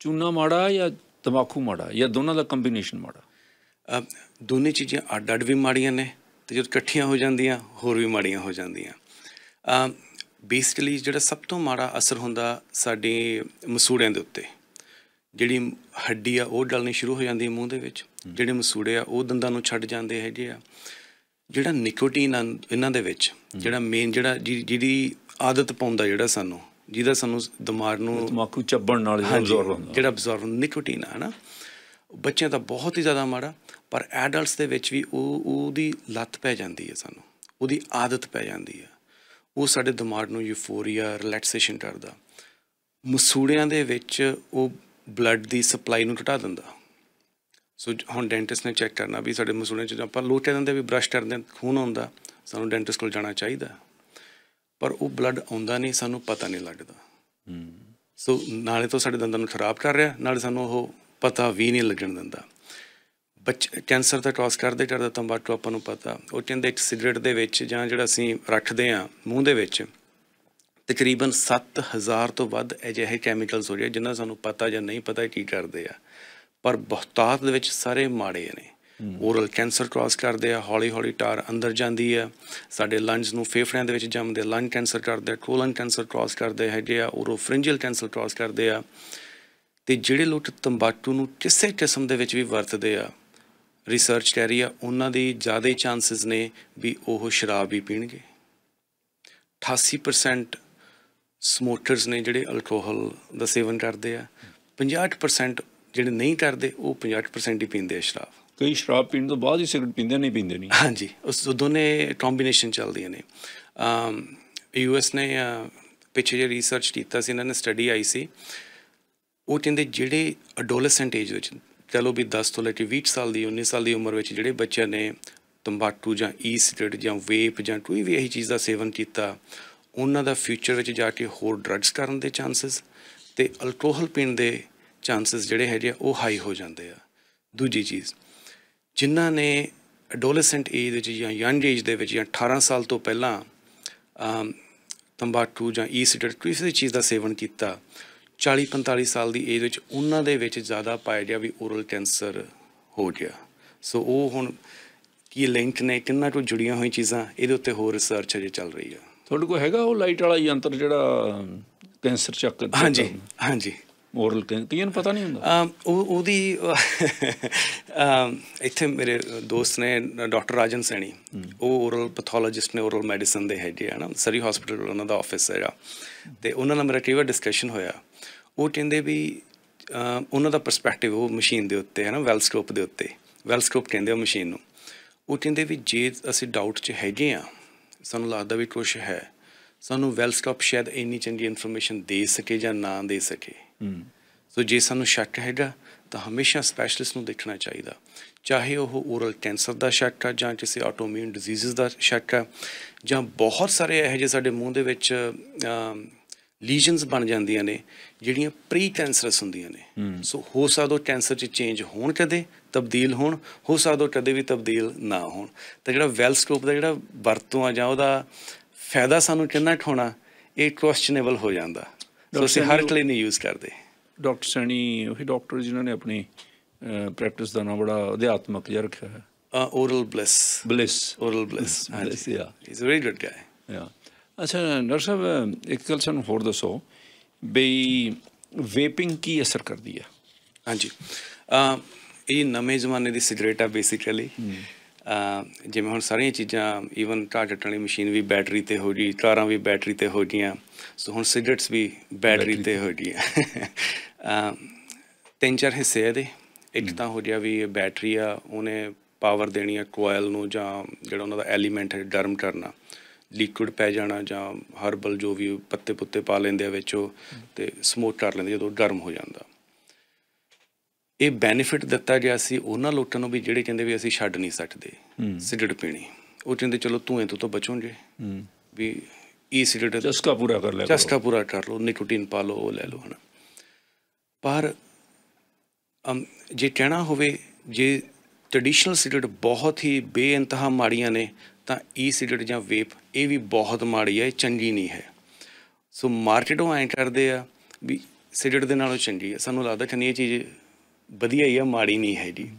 ਚੂਨਾ ਮਾੜਾ ਜਾਂ ਤਮਾਕੂ ਮਾੜਾ ਜਾਂ ਦੋਨਾਂ ਦਾ ਕੰਬੀਨੇਸ਼ਨ ਮਾੜਾ ਦੋਨੇ ਚੀਜ਼ਾਂ ਅੱਡ-ਅੱਡ ਵੀ ਮਾੜੀਆਂ ਨੇ ਤੇ ਜਦ ਇਕੱਠੀਆਂ ਹੋ ਜਾਂਦੀਆਂ ਹੋਰ ਵੀ ਮਾੜੀਆਂ ਹੋ ਜਾਂਦੀਆਂ ਆ ਬੇਸਿਕਲੀ ਜਿਹੜਾ ਸਭ ਤੋਂ ਮਾੜਾ ਅਸਰ ਹੁੰਦਾ ਸਾਡੇ ਮਸੂੜਿਆਂ ਦੇ ਉੱਤੇ ਜਿਹੜੀ ਹੱਡੀ ਆ ਉਹ ਡਲਣੀ ਸ਼ੁਰੂ ਹੋ ਜਾਂਦੀ ਹੈ ਮੂੰਹ ਦੇ ਵਿੱਚ ਜਿਹੜੇ ਮਸੂੜੇ ਆ ਉਹ ਦੰਦਾਂ ਨੂੰ ਛੱਡ ਜਾਂਦੇ ਹੈਗੇ ਆ ਜਿਹੜਾ ਨਿਕੋਟੀਨ ਇਹਨਾਂ ਦੇ ਵਿੱਚ ਜਿਹੜਾ ਮੇਨ ਜਿਹੜਾ ਜਿਹਦੀ ਆਦਤ ਪਾਉਂਦਾ ਜਿਹੜਾ ਸਾਨੂੰ ਜਿਹਦਾ ਸਾਨੂੰ ਦਿਮਾਗ ਨੂੰ ਤਮਾਕੂ ਚੱਬਣ ਨਾਲ ਜ਼ੋਰ ਹੁੰਦਾ ਜਿਹੜਾ ਅਬਜ਼ਰਵ ਨਿਕੋਟੀਨ ਆ ਨਾ ਬੱਚਿਆਂ ਦਾ ਬਹੁਤ ਹੀ ਜ਼ਿਆਦਾ ਮਾੜਾ ਪਰ ਐਡਲਟਸ ਦੇ ਵਿੱਚ ਵੀ ਉਹ ਉਹਦੀ ਲੱਤ ਪੈ ਜਾਂਦੀ ਹੈ ਸਾਨੂੰ ਉਹਦੀ ਆਦਤ ਪੈ ਜਾਂਦੀ ਹੈ ਉਹ ਸਾਡੇ ਦਿਮਾਗ ਨੂੰ ਯੂਫੋਰੀਆ ਰਿਲੈਕਸੇਸ਼ਨ ਕਰਦਾ ਮਸੂੜਿਆਂ ਦੇ ਵਿੱਚ ਉਹ ਬਲੱਡ ਦੀ ਸਪਲਾਈ ਨੂੰ ਘਟਾ ਦਿੰਦਾ ਸੋ ਹੁਣ ਡੈਂਟਿਸਟ ਨੇ ਚੈੱਕ ਕਰਨਾ ਵੀ ਸਾਡੇ ਮਸੂੜਿਆਂ 'ਚ ਆਪਾਂ ਲੋਟੇ ਦਿੰਦੇ ਵੀ ਬ੍ਰਸ਼ ਕਰਦੇ ਖੂਨ ਆਉਂਦਾ ਸਾਨੂੰ ਡੈਂਟਿਸਟ ਕੋਲ ਜਾਣਾ ਚਾਹੀਦਾ ਪਰ ਉਹ ਬਲੱਡ ਆਉਂਦਾ ਨਹੀਂ ਸਾਨੂੰ ਪਤਾ ਨਹੀਂ ਲੱਗਦਾ ਸੋ ਨਾਲੇ ਤੋਂ ਸਾਡੇ ਦੰਦਾਂ ਨੂੰ ਖਰਾਬ ਕਰ ਰਿਹਾ ਨਾਲੇ ਸਾਨੂੰ ਉਹ ਪਤਾ ਵੀ ਨਹੀਂ ਲੱਗਣ ਦਿੰਦਾ ਕੈਂਸਰ ਦਾ ਕਾਸ ਕਰਦੇ ਜਿਹੜਾ ਤੰਬਾਕੂ ਆਪਾਂ ਨੂੰ ਪਤਾ ਉਹ ਕਹਿੰਦੇ ਇੱਕ ਸਿਗਰਟ ਦੇ ਵਿੱਚ ਜਾਂ ਜਿਹੜਾ ਅਸੀਂ ਰੱਖਦੇ ਆ ਮੂੰਹ ਦੇ ਵਿੱਚ ਤਕਰੀਬਨ 7000 ਤੋਂ ਵੱਧ ਅਜਿਹੇ ਕੈਮੀਕਲਸ ਹੋ ਰਹੇ ਜਿਨ੍ਹਾਂ ਸਾਨੂੰ ਪਤਾ ਜਾਂ ਨਹੀਂ ਪਤਾ ਕੀ ਕਰਦੇ ਆ ਪਰ ਬਹੁਤਾਤ ਦੇ ਵਿੱਚ ਸਾਰੇ ਮਾੜੇ ਨੇ ਓਰਲ ਕੈਂਸਰ ਕਾਸ ਕਰਦੇ ਆ ਹੌਲੀ ਹੌਲੀ ਟਾਰ ਅੰਦਰ ਜਾਂਦੀ ਆ ਸਾਡੇ ਲੰਗਸ ਨੂੰ ਫੇਫੜਿਆਂ ਦੇ ਵਿੱਚ ਜੰਮਦੇ ਲੰਗ ਕੈਂਸਰ ਕਰਦੇ ਕੋਲਨ ਕੈਂਸਰ ਕਾਸ ਕਰਦੇ ਹੈਗੇ ਆ ਫ੍ਰਿੰਜਲ ਕੈਂਸਰ ਕਾਸ ਕਰਦੇ ਆ ਤੇ ਜਿਹੜੇ ਲੋਕ ਤੰਬਾਕੂ ਨੂੰ ਕਿਸੇ ਕਿਸਮ ਦੇ ਵਿੱਚ ਵੀ ਵਰਤਦੇ ਆ ਰਿਸਰਚ ਕਹਿ ਰਹੀ ਆ ਉਹਨਾਂ ਦੇ ਜ਼ਿਆਦਾ ਚਾਂਸਸ ਨੇ ਵੀ ਉਹ ਸ਼ਰਾਬ ਵੀ ਪੀਣਗੇ 88% ਸਮੋਟਰਸ ਨੇ ਜਿਹੜੇ ਅਲਕੋਹਲ ਦਾ ਸੇਵਨ ਕਰਦੇ ਆ 50% ਜਿਹੜੇ ਨਹੀਂ ਕਰਦੇ ਉਹ 50% ਹੀ ਪੀਂਦੇ ਆ ਸ਼ਰਾਬ ਕਈ ਸ਼ਰਾਬ ਪੀਣ ਤੋਂ ਬਾਅਦ ਹੀ ਸਿਗਰਟ ਪੀਂਦੇ ਨਹੀਂ ਪੀਂਦੇ ਨਹੀਂ ਹਾਂਜੀ ਉਸ ਦੋਨੇ ਕੰਬੀਨੇਸ਼ਨ ਚੱਲਦੀਆਂ ਨੇ ਅਮ ਯੂਐਸ ਨੇ ਪਿਛੇ ਜੇ ਰਿਸਰਚ ਕੀਤਾ ਸੀ ਇਹਨਾਂ ਨੇ ਸਟੱਡੀ ਆਈ ਸੀ ਉਹ ਕਹਿੰਦੇ ਜਿਹੜੇ ਅਡੋਲੈਸੈਂਟ ਏਜ ਵਿੱਚ ਕਹ ਵੀ 10 ਤੋਂ ਲੈ ਕੇ 20 ਸਾਲ ਦੀ 19 ਸਾਲ ਦੀ ਉਮਰ ਵਿੱਚ ਜਿਹੜੇ ਬੱਚਿਆਂ ਨੇ ਤੰਬਾਕੂ ਜਾਂ ਈ ਸਿਗਰਟ ਜਾਂ ਵੇਪ ਜਾਂ ਕੋਈ ਵੀ ਇਹੀ ਚੀਜ਼ ਦਾ ਸੇਵਨ ਕੀਤਾ ਉਹਨਾਂ ਦਾ ਫਿਊਚਰ ਵਿੱਚ ਜਾ ਕੇ ਹੋਰ ਡਰੱਗਸ ਕਰਨ ਦੇ ਚਾਂਸਸ ਤੇ ਅਲਕੋਹਲ ਪੀਣ ਦੇ ਚਾਂਸਸ ਜਿਹੜੇ ਹੈਗੇ ਉਹ ਹਾਈ ਹੋ ਜਾਂਦੇ ਆ ਦੂਜੀ ਚੀਜ਼ ਜਿਨ੍ਹਾਂ ਨੇ ਐਡੋਲੈਸੈਂਟ ਏਜ ਵਿੱਚ ਜਾਂ ਯੰਗ ਏਜ ਦੇ ਵਿੱਚ ਜਾਂ 18 ਸਾਲ ਤੋਂ ਪਹਿਲਾਂ ਤੰਬਾਕੂ ਜਾਂ ਈ ਸਿਗਰਟ ਕਿਸੇ ਚੀਜ਼ ਦਾ ਸੇਵਨ ਕੀਤਾ 40 45 ਸਾਲ ਦੀ ਏਜ ਵਿੱਚ ਉਹਨਾਂ ਦੇ ਵਿੱਚ ਜ਼ਿਆਦਾ ਪਾਇਆ ਗਿਆ ਵੀ ਓਰਲ ਕੈਂਸਰ ਹੋ ਗਿਆ ਸੋ ਉਹ ਹੁਣ ਕੀ ਲਿੰਕ ਨੇ ਕਿੰਨਾ ਕੁ ਜੁੜੀਆਂ ਹੋਈਆਂ ਚੀਜ਼ਾਂ ਇਹਦੇ ਉੱਤੇ ਹੋਰ ਰਿਸਰਚ ਅਜੇ ਚੱਲ ਰਹੀ ਹੈ ਤੁਹਾਡੇ ਕੋਲ ਹੈਗਾ ਉਹ ਲਾਈਟ ਵਾਲਾ ਯੰਤਰ ਜਿਹੜਾ ਕੈਂਸਰ ਚੱਕ ਹਾਂਜੀ ਹਾਂਜੀ ਮੋਰਲ ਕਈਆਂ ਨੂੰ ਪਤਾ ਨਹੀਂ ਹੁੰਦਾ ਉਹ ਉਹਦੀ ਇੱਥੇ ਮੇਰੇ ਦੋਸਤ ਨੇ ਡਾਕਟਰ ਰਾਜਨ ਸੈਣੀ ਉਹ ਓਰਲ ਪੈਥੋਲੋਜਿਸਟ ਨੇ ਓਰਲ ਮੈਡੀਸਨ ਦੇ ਹੈਗੇ ਆ ਨਾ ਸਰੀ ਹਸਪੀਟਲ ਉਹਨਾਂ ਦਾ ਆਫਿਸ ਹੈਗਾ ਤੇ ਉਹਨਾਂ ਨਾਲ ਮੇਰਾ ਕਈ ਵਾਰ ਡਿਸਕਸ਼ਨ ਹੋਇਆ ਉਹ ਕਹਿੰਦੇ ਵੀ ਉਹਨਾਂ ਦਾ ਪਰਸਪੈਕਟਿਵ ਉਹ ਮਸ਼ੀਨ ਦੇ ਉੱਤੇ ਹੈ ਨਾ ਵੈਲ ਸਕੋਪ ਦੇ ਉੱਤੇ ਵੈਲ ਸਕੋਪ ਕਹਿੰਦੇ ਆ ਮਸ਼ੀਨ ਨੂੰ ਉਹ ਕਹਿੰਦੇ ਵੀ ਜੇ ਅਸੀਂ ਡਾਊਟ 'ਚ ਹੈਗੇ ਆ ਸਾਨੂੰ ਲੱਗਦਾ ਵੀ ਕੁਝ ਹੈ ਸਾਨੂੰ ਵੈਲ ਸਕੋਪ ਸ਼ਾਇਦ ਇੰਨੀ ਚੰਗੀ ਇਨਫੋਰਮੇਸ਼ਨ ਦੇ ਸਕੇ ਜਾਂ ਨਾ ਦੇ ਸਕੇ ਸੋ ਜੇ ਸਾਨੂੰ ਸ਼ੱਕ ਹੈਗਾ ਤਾਂ ਹਮੇਸ਼ਾ ਸਪੈਸ਼ਲਿਸਟ ਨੂੰ ਦੇਖਣਾ ਚਾਹੀਦਾ ਚਾਹੇ ਉਹ ਓਰਲ ਕੈਂਸਰ ਦਾ ਸ਼ੱਕ ਆ ਜਾਂ ਕਿਸੇ ਆਟੋਇਮਿਊਨ ਡਿਜ਼ੀਜ਼ਸ ਦਾ ਸ਼ੱਕ ਆ ਜਾਂ ਬਹੁਤ ਸਾਰੇ ਇਹੋ ਜਿਹੇ ਸਾਡੇ ਮੂੰਹ ਦੇ ਵਿੱਚ ਲੀਜਨਸ ਬਣ ਜਾਂਦੀਆਂ ਨੇ ਜਿਹੜੀਆਂ ਪ੍ਰੀ ਕੈਂਸਰਸ ਹੁੰਦੀਆਂ ਨੇ ਸੋ ਹੋ ਸਕਦਾ ਉਹ ਕੈਂਸਰ ਚ ਚੇਂਜ ਹੋਣ ਕਦੇ ਤਬਦੀਲ ਹੋਣ ਹੋ ਸਕਦਾ ਕਦੇ ਵੀ ਤਬਦੀਲ ਨਾ ਹੋਣ ਤਾਂ ਜਿਹੜਾ ਵੈਲ ਸਕੋਪ ਦਾ ਜਿਹੜਾ ਵਰਤੋਂ ਆ ਜਾਂ ਉਹਦਾ ਫਾਇਦਾ ਸਾਨੂੰ ਕਿੰਨਾ ਠੋਣਾ ਇਹ ਕੁਐਸਚਨੇਬਲ ਹੋ ਜਾਂਦਾ ਸੋ ਅਸੀਂ ਹਰ ਲਈ ਨਹੀਂ ਯੂਜ਼ ਕਰਦੇ ਡਾਕਟਰ ਸਣੀ ਹੀ ਡਾਕਟਰ ਜਿਨ੍ਹਾਂ ਨੇ ਆਪਣੀ ਪ੍ਰੈਕਟਿਸ ਦਾ ਨਾਮ ਬੜਾ ਅਧਿਆਤਮਕ ਜਿਹਾ ਰੱਖਿਆ ਹੈ oral bless bless oral bless ਹਾਂਜੀ yeah is a very good ਗਾਈ ਯਾ ਅੱਛਾ ਡਾਕਟਰ ਸਾਹਿਬ ਇੱਕ ਗੱਲ ਸਾਨੂੰ ਹੋਰ ਦੱਸੋ ਬਈ ਵੇਪਿੰਗ ਕੀ ਅਸਰ ਕਰਦੀ ਆ ਹਾਂਜੀ ਇਹ ਨਵੇਂ ਜ਼ਮਾਨੇ ਦੀ ਸਿਗਰਟ ਆ ਬੇਸਿਕਲੀ ਜਿਵੇਂ ਹੁਣ ਸਾਰੀਆਂ ਚੀਜ਼ਾਂ ਈਵਨ ਜੱਟਣ ਵਾਲੀ ਮਸ਼ੀਨ ਵੀ ਬੈਟਰੀ ਤੇ ਹੋ ਗਈ ਕਾਰਾਂ ਵੀ ਬੈਟਰੀ ਤੇ ਹੋ ਗਈਆਂ ਸੋ ਹੁਣ ਸਿਗਰਟਸ ਵੀ ਬੈਟਰੀ ਤੇ ਹੋ ਗਈਆਂ ਤਿੰਨ ਚਾਰ ਹਿੱਸੇ ਇਹਦੇ ਇੱਕ ਤਾਂ ਹੋ ਗਿਆ ਵੀ ਇਹ ਬੈਟਰੀ ਆ ਉਹਨੇ ਪਾਵਰ ਦੇਣੀ ਆ ਕੋਇਲ ਨੂੰ ਜਾਂ ਜਿਹੜਾ ਉਹਨਾਂ ਦਾ ਐਲੀਮੈਂਟ ਹੈ ਡਰਮ ਕਰਨਾ ਲਿਕਵਿਡ ਪੈ ਜਾਣਾ ਜਾਂ ਹਰਬਲ ਜੋ ਵੀ ਪੱਤੇ ਪੁੱਤੇ ਪਾ ਲੈਂਦੇ ਆ ਵਿੱਚ ਉਹ ਤੇ ਸਮੋਕ ਕਰ ਲੈਂਦੇ ਜਦੋਂ ਗਰਮ ਹੋ ਜਾਂਦਾ ਇਹ ਬੈਨੀਫਿਟ ਦਿੱਤਾ ਗਿਆ ਸੀ ਉਹਨਾਂ ਲੋਕਾਂ ਨੂੰ ਵੀ ਜਿਹੜੇ ਕਹਿੰਦੇ ਵੀ ਅਸੀਂ ਛੱਡ ਨਹੀਂ ਸਕਦੇ ਸਿਗਰਟ ਪੀਣੀ ਉਹ ਕਹਿੰਦੇ ਚਲੋ ਧੂਏ ਤੋਂ ਤਾਂ ਬਚੋਗੇ ਵੀ ਈ ਸਿਗਰਟ ਚਸਕਾ ਪੂਰਾ ਕਰ ਲੈ ਚਸਕਾ ਪੂਰਾ ਕਰ ਲਓ ਨਿਕੋਟਿਨ ਪਾ ਲਓ ਉਹ ਲੈ ਲਓ ਹਨ ਪਰ ਜੇ ਕਹਿਣਾ ਹੋਵੇ ਜੇ ਟ੍ਰੈਡੀਸ਼ਨਲ ਸਿਗਰਟ ਬਹੁਤ ਹੀ ਬੇਅੰਤਹਾ ਮਾੜੀਆਂ ਨੇ ਤਾਂ ਈ ਸਿਗਰਟ ਜਾਂ ਵੇਪ ਇਹ ਵੀ ਬਹੁਤ ਮਾੜੀ ਹੈ ਚੰਗੀ ਨਹੀਂ ਹੈ ਸੋ ਮਾਰਕੀਟੋਂ ਐਂ ਕਰਦੇ ਆ ਵੀ ਸਿਗਰਟ ਦੇ ਨਾਲੋਂ ਚੰਗੀ ਹੈ ਸਾਨੂੰ ਲੱਗਦਾ ਕਿ ਇਹ ਚੀਜ਼ ਵਧੀਆ ਹੀ ਆ ਮਾੜੀ ਨਹੀਂ ਹੈ ਜੀ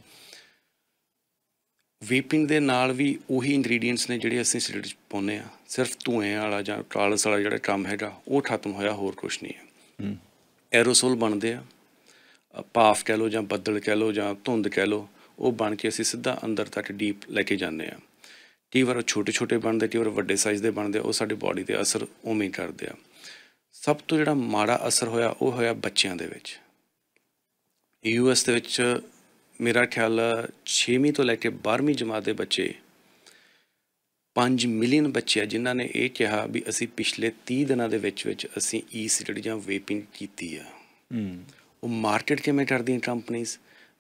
ਵੇਪਿੰਗ ਦੇ ਨਾਲ ਵੀ ਉਹੀ ਇੰਗਰੀਡੀਐਂਟਸ ਨੇ ਜਿਹੜੇ ਅਸੀਂ ਸਿਗਰਟ 'ਚ ਪਾਉਨੇ ਆ ਸਿਰਫ ਧੂਏ ਵਾਲਾ ਜਾਂ ਕਾਲਸ ਵਾਲਾ ਜਿਹੜਾ ਕੰਮ ਹੈਗਾ ਉਹ ਖਤਮ ਹੋਇਆ ਹੋਰ ਕੁਝ ਨਹੀਂ ਹੈ ਐਰੋਸੋਲ ਬਣਦੇ ਆ ਪਾਫ ਕਹਿ ਲੋ ਜਾਂ ਬੱਦਲ ਕਹਿ ਲੋ ਜਾਂ ਧੁੰਦ ਕਹਿ ਲੋ ਉਹ ਬਣ ਕੇ ਅਸੀਂ ਸਿੱਧਾ ਅੰਦਰ ਤੱਕ ਡੀਪ ਲੈ ਕੇ ਜਾਂਦੇ ਆ ਕਈ ਵਾਰ ਛੋਟੇ ਛੋਟੇ ਬਣਦੇ ਕਈ ਵਾਰ ਵੱਡੇ ਸਾਈਜ਼ ਦੇ ਬਣਦੇ ਉਹ ਸਾਡੀ ਬਾਡੀ ਤੇ ਅਸਰ ਉਵੇਂ ਹੀ ਕਰਦੇ ਆ ਸਭ ਤੋਂ ਜਿਹੜਾ ਮਾੜਾ ਅਸਰ ਹੋਇਆ ਉਹ ਹੋਇਆ ਬੱਚਿਆਂ ਦੇ ਵਿੱਚ ਯੂਐਸ ਦੇ ਵਿੱਚ ਮੇਰਾ ਖਿਆਲ 6ਵੀਂ ਤੋਂ ਲੈ ਕੇ 12ਵੀਂ ਜਮਾਤ ਦੇ ਬੱਚੇ 5 ਮਿਲੀਅਨ ਬੱਚੇ ਆ ਜਿਨ੍ਹਾਂ ਨੇ ਇਹ ਕਿਹਾ ਵੀ ਅਸੀਂ ਪਿਛਲੇ 30 ਦਿਨਾਂ ਦੇ ਵਿੱਚ ਵਿੱਚ ਅਸੀਂ ਈ ਸਿਗਰਟ ਜਾਂ ਵੇਪਿੰਗ ਕੀਤੀ ਆ ਹੂੰ ਉਹ ਮਾਰਕੀਟ ਕਿਵੇਂ ਕਰਦੀਆਂ ਕੰਪਨੀਆਂ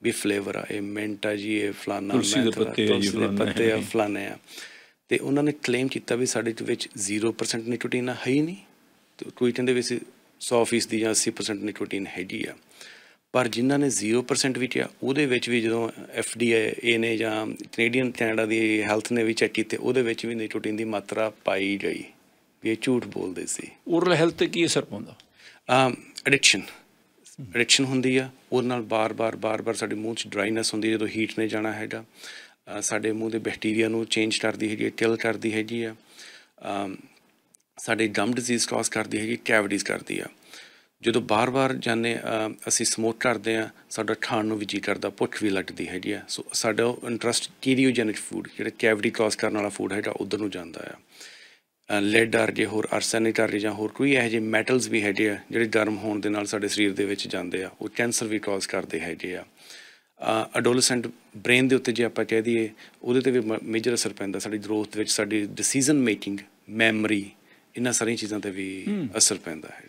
ਵੀ ਫਲੇਵਰ ਆ ਇਹ ਮੈਂਟਾ ਜੀ ਇਹ ਫਲਾਨਾ ਤੁਸੀਂ ਦੇ ਪੱਤੇ ਆ ਜੀ ਪੱਤੇ ਆ ਫਲਾਨੇ ਆ ਤੇ ਉਹਨਾਂ ਨੇ ਕਲੇਮ ਕੀਤਾ ਵੀ ਸਾਡੇ ਵਿੱਚ 0% ਨਿਕੋਟੀਨ ਹੈ ਹੀ ਨਹੀਂ ਤੇ ਟਵੀਟਨ ਦੇ ਵਿੱਚ 100% ਦੀ ਜਾਂ 80% ਨਿਕੋਟੀਨ ਹੈਗੀ ਆ ਪਰ ਜਿਨ੍ਹਾਂ ਨੇ 0% ਵੀ ਕਿਹਾ ਉਹਦੇ ਵਿੱਚ ਵੀ ਜਦੋਂ ਏ ਨੇ ਜਾਂ ਕੈਨੇਡੀਅਨ ਕੈਨੇਡਾ ਦੀ ਹੈਲਥ ਨੇ ਵੀ ਚੈੱਕ ਕੀਤੇ ਉਹਦੇ ਵਿੱਚ ਵੀ ਨਿਕੋਟੀਨ ਦੀ ਮਾਤਰਾ ਪਾਈ ਗਈ ਵੀ ਇਹ ਝੂਠ ਬੋਲਦੇ ਸੀ ਉਹ ਰਹਿਲ ਤੇ ਕੀ ਅਸਰ ਪਾਉਂਦਾ ਅਮ ਐਡਿਕਸ਼ਨ ਰਿਐਕਸ਼ਨ ਹੁੰਦੀ ਆ ਉਹ ਨਾਲ ਬਾਰ-ਬਾਰ ਬਾਰ-ਬਾਰ ਸਾਡੇ ਮੂੰਹ 'ਚ ਡਰਾਈਨੈਸ ਹੁੰਦੀ ਜਦੋਂ ਹੀਟ ਨੇ ਜਾਣਾ ਹੈਗਾ ਸਾਡੇ ਮੂੰਹ ਦੇ ਬੈਕਟੀਰੀਆ ਨੂੰ ਚੇਂਜ ਕਰਦੀ ਹੈ ਜੀ ਟਿਲ ਕਰਦੀ ਹੈ ਜੀ ਆ ਸਾਡੇ ਗਮ ਡਿਜ਼ੀਜ਼ ਕਾਸ ਕਰਦੀ ਹੈ ਜੀ ਕੈਵਿਟੀਜ਼ ਕਰਦੀ ਆ ਜਦੋਂ ਬਾਰ-ਬਾਰ ਜਾਂਦੇ ਅਸੀਂ ਸਮੋਕ ਕਰਦੇ ਆ ਸਾਡਾ ਖਾਣ ਨੂੰ ਵੀ ਜੀ ਕਰਦਾ ਭੁੱਖ ਵੀ ਲੱਗਦੀ ਹੈਗੀ ਆ ਸੋ ਸਾਡਾ ਇੰਟਰਸਟ ਕੀਰੀਓਜੈਨਿਕ ਫੂਡ ਜਿਹੜਾ ਕੈਵਿਟੀ ਕਾਸ ਕਰਨ ਵਾਲਾ ਫੂਡ ਹੈਗਾ ਉਧਰ ਨੂੰ ਜਾਂਦਾ ਆ ਲੈਡ ਆਰ ਜੇ ਹੋਰ ਆਰਸੈਨਿਟ ਆਰ ਜਾਂ ਹੋਰ ਕੋਈ ਇਹੋ ਜਿਹੇ ਮੈਟਲਸ ਵੀ ਹੈਗੇ ਆ ਜਿਹੜੇ ਗਰਮ ਹੋਣ ਦੇ ਨਾਲ ਸਾਡੇ ਸਰੀਰ ਦੇ ਵਿੱਚ ਜਾਂਦੇ ਆ ਉਹ ਕੈਂਸਰ ਵੀ ਕਾਜ਼ ਕਰਦੇ ਹੈਗੇ ਆ ਅਡੋਲਸੈਂਟ ਬ੍ਰੇਨ ਦੇ ਉੱਤੇ ਜੇ ਆਪਾਂ ਕਹਿ ਦਈਏ ਉਹਦੇ ਤੇ ਵੀ ਮੇਜਰ ਅਸਰ ਪੈਂਦਾ ਸਾਡੀ ਗਰੋਥ ਵਿੱਚ ਸਾਡੀ ਡਿਸੀਜਨ ਮੇਕਿੰਗ ਮੈਮਰੀ ਇਹਨਾਂ ਸਾਰੀਆਂ ਚੀਜ਼ਾਂ ਤੇ ਵੀ ਅਸਰ ਪੈਂਦਾ ਹੈ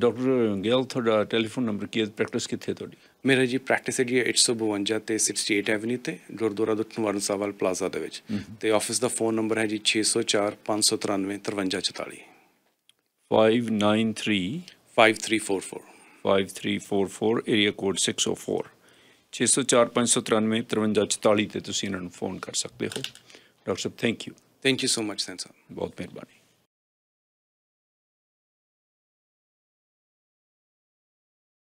ਡਾਕਟਰ ਗੇਲ ਤੁਹਾਡਾ ਟੈਲੀਫੋਨ ਨੰਬਰ ਕੀ ਹੈ ਪ੍ਰੈਕਟਿਸ ਕਿੱਥੇ ਤੁਹਾਡੀ ਮੇਰਾ ਜੀ ਪ੍ਰੈਕਟਿਸ ਹੈ ਜੀ 852 ਤੇ 68 ਐਵਨਿਊ ਤੇ ਗੁਰਦੁਆਰਾ ਦੁਖਨਵਾਰਨ ਸਾਹਿਬ ਵਾਲ ਪਲਾਜ਼ਾ ਦੇ ਵਿੱਚ ਤੇ ਆਫਿਸ ਦਾ ਫੋਨ ਨੰਬਰ ਹੈ ਜੀ 604 593 5344 593 5344 5344 ਏਰੀਆ ਕੋਡ 604 604 593 5344 ਤੇ ਤੁਸੀਂ ਇਹਨਾਂ ਨੂੰ ਫੋਨ ਕਰ ਸਕਦੇ ਹੋ ਡਾਕਟਰ ਸਾਹਿਬ thank you thank you so much ਸੈਂਸਰ ਬਹੁਤ ਮਿਹਰਬਾਨੀ